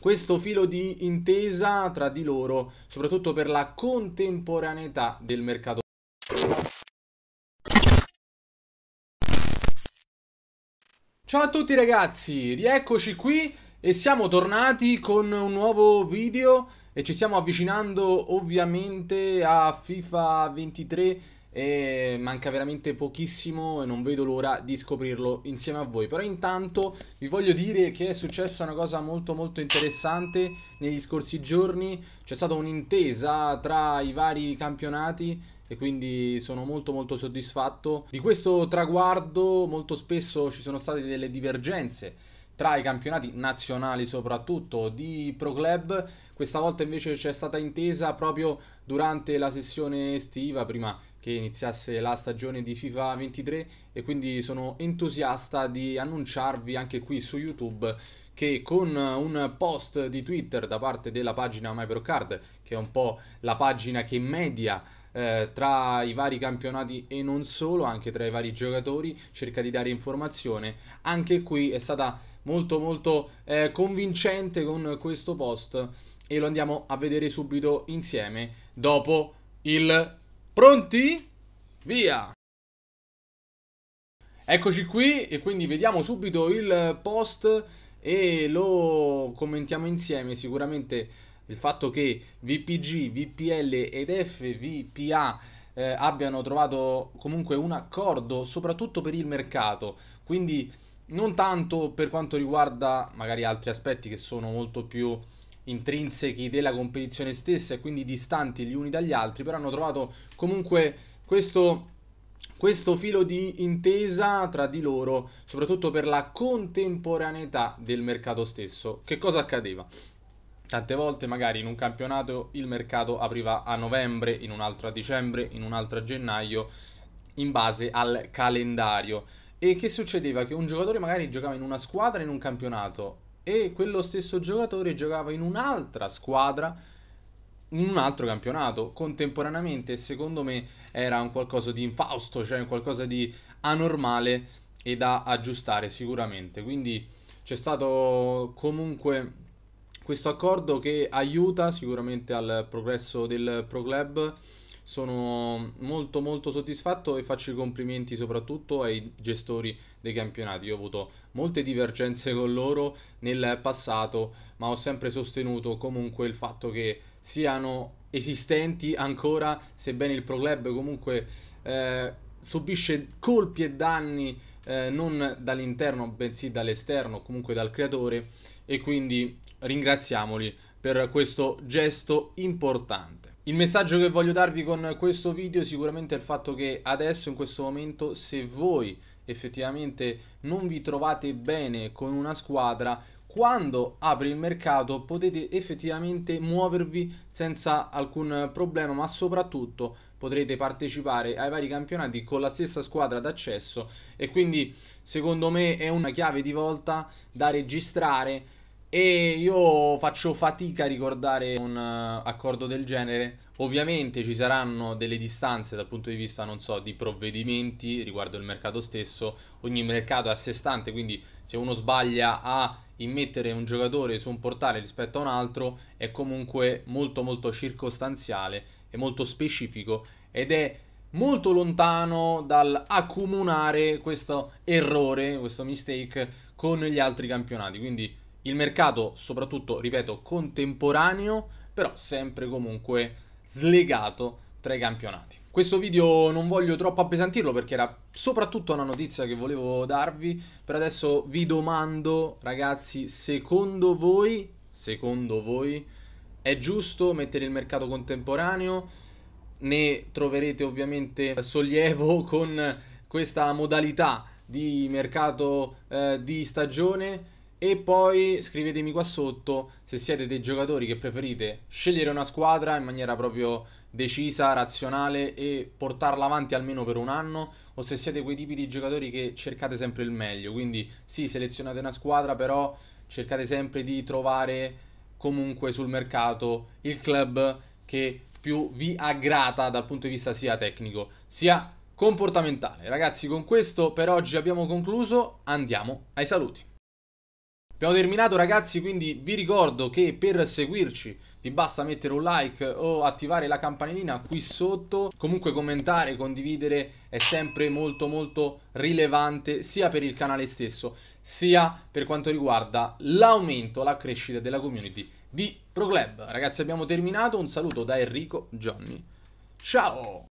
questo filo di intesa tra di loro, soprattutto per la contemporaneità del mercato. Ciao a tutti ragazzi, rieccoci qui e siamo tornati con un nuovo video e ci stiamo avvicinando ovviamente a FIFA 23 e manca veramente pochissimo e non vedo l'ora di scoprirlo insieme a voi. Però intanto vi voglio dire che è successa una cosa molto molto interessante negli scorsi giorni, c'è stata un'intesa tra i vari campionati e quindi sono molto molto soddisfatto di questo traguardo, molto spesso ci sono state delle divergenze tra i campionati nazionali soprattutto di Pro Club. Questa volta invece c'è stata intesa proprio durante la sessione estiva, prima che iniziasse la stagione di FIFA 23 e quindi sono entusiasta di annunciarvi anche qui su YouTube che con un post di Twitter da parte della pagina MyProCard, che è un po' la pagina che media eh, tra i vari campionati e non solo, anche tra i vari giocatori, cerca di dare informazione. Anche qui è stata molto molto eh, convincente con questo post e lo andiamo a vedere subito insieme dopo il pronti via. Eccoci qui e quindi vediamo subito il post e lo commentiamo insieme sicuramente il fatto che VPG, VPL ed FVPA eh, abbiano trovato comunque un accordo, soprattutto per il mercato. Quindi non tanto per quanto riguarda magari altri aspetti che sono molto più intrinsechi della competizione stessa e quindi distanti gli uni dagli altri, però hanno trovato comunque questo questo filo di intesa tra di loro, soprattutto per la contemporaneità del mercato stesso. Che cosa accadeva? Tante volte magari in un campionato il mercato apriva a novembre, in un altro a dicembre, in un altro a gennaio, in base al calendario. E che succedeva? Che un giocatore magari giocava in una squadra in un campionato e quello stesso giocatore giocava in un'altra squadra in un altro campionato contemporaneamente secondo me era un qualcosa di infausto, cioè qualcosa di anormale e da aggiustare sicuramente. Quindi c'è stato comunque questo accordo che aiuta sicuramente al progresso del Pro Club. Sono molto molto soddisfatto e faccio i complimenti soprattutto ai gestori dei campionati. Io ho avuto molte divergenze con loro nel passato, ma ho sempre sostenuto comunque il fatto che siano esistenti ancora, sebbene il Pro Club comunque eh, subisce colpi e danni eh, non dall'interno, bensì dall'esterno, comunque dal creatore e quindi ringraziamoli per questo gesto importante. Il messaggio che voglio darvi con questo video sicuramente è il fatto che adesso in questo momento se voi effettivamente non vi trovate bene con una squadra quando apre il mercato potete effettivamente muovervi senza alcun problema ma soprattutto potrete partecipare ai vari campionati con la stessa squadra d'accesso e quindi secondo me è una chiave di volta da registrare e io faccio fatica a ricordare un eh, accordo del genere. Ovviamente ci saranno delle distanze dal punto di vista, non so, di provvedimenti riguardo il mercato stesso. Ogni mercato è a sé stante, quindi se uno sbaglia a immettere un giocatore su un portale rispetto a un altro è comunque molto molto circostanziale e molto specifico ed è molto lontano dal dall'accomunare questo errore, questo mistake con gli altri campionati. Quindi il mercato, soprattutto, ripeto, contemporaneo, però sempre comunque slegato tra i campionati. Questo video non voglio troppo appesantirlo perché era soprattutto una notizia che volevo darvi. Per adesso vi domando, ragazzi, secondo voi, secondo voi è giusto mettere il mercato contemporaneo? Ne troverete ovviamente sollievo con questa modalità di mercato eh, di stagione e poi scrivetemi qua sotto se siete dei giocatori che preferite scegliere una squadra in maniera proprio decisa, razionale e portarla avanti almeno per un anno o se siete quei tipi di giocatori che cercate sempre il meglio. Quindi sì, selezionate una squadra, però cercate sempre di trovare comunque sul mercato il club che più vi aggrata dal punto di vista sia tecnico sia comportamentale. Ragazzi, con questo per oggi abbiamo concluso, andiamo ai saluti. Abbiamo terminato ragazzi, quindi vi ricordo che per seguirci vi basta mettere un like o attivare la campanellina qui sotto. Comunque commentare, condividere è sempre molto molto rilevante sia per il canale stesso sia per quanto riguarda l'aumento, la crescita della community di ProClub. Ragazzi abbiamo terminato, un saluto da Enrico Gianni. Ciao!